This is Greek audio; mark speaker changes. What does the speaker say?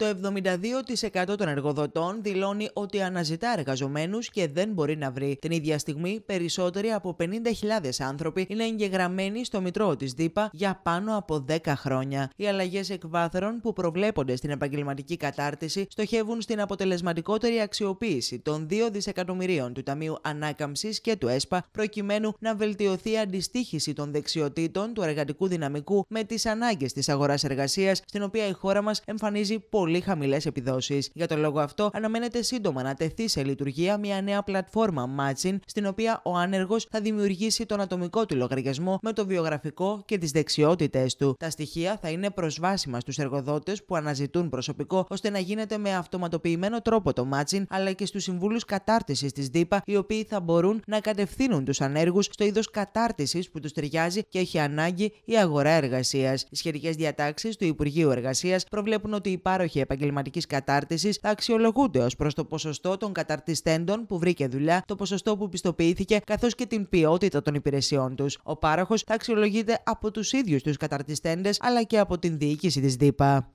Speaker 1: Το 72% των εργοδοτών δηλώνει ότι αναζητά εργαζομένους και δεν μπορεί να βρει. Την ίδια στιγμή, περισσότεροι από 50.000 άνθρωποι είναι εγγεγραμμένοι στο Μητρό της ΔΥΠΑ για πάνω από 10 χρόνια. Οι αλλαγές εκβάθρων που προβλέπονται στην επαγγελματική κατάρτιση στοχεύουν στην αποτελεσματικότερη αξιοποίηση των 2 δισεκατομμυρίων του Ταμείου Ανάκαμψης και του ΕΣΠΑ προκειμένου να βελτιωθεί η αντιστοίχηση των δεξιοτήτων του εργατικού δυναμικού με τις ανάγκες της αγοράς εργασίας στην οποία η χώρα μας εμφανίζει πολύ πολύ χαμηλές επιδόσεις. Για τον λόγο αυτό, αναμένεται σύντομα να τεθεί σε λειτουργία μια νέα πλατφόρμα Matching, στην οποία ο άνεργος θα δημιουργήσει τον ατομικό του λογαριασμό με το βιογραφικό και τις δεξιότητέ του. Τα στοιχεία θα είναι προσβάσιμα στους εργοδότες που αναζητούν προσωπικό, ώστε να γίνεται με αυτοματοποιημένο τρόπο το Matching, αλλά και στους συμβούλους κατάρτισης της ΔΥΠΑ, οι οποίοι θα μπορούν να κατευθύνουν τους ανέργους στο είδος κατάρτισης που τους ταιριάζει και έχει ανάγκη η αγορά εργασίας. Οι σχετικές διατάξεις του Υπουργείου Εργασίας προβλέπουν ότι οι και επαγγελματικής κατάρτισης θα αξιολογούνται ως προς το ποσοστό των καταρτιστέντων που βρήκε δουλειά, το ποσοστό που πιστοποιήθηκε, καθώς και την ποιότητα των υπηρεσιών τους. Ο πάροχος θα αξιολογείται από τους ίδιους τους καταρτιστέντες αλλά και από την διοίκηση της ΔΥΠΑ.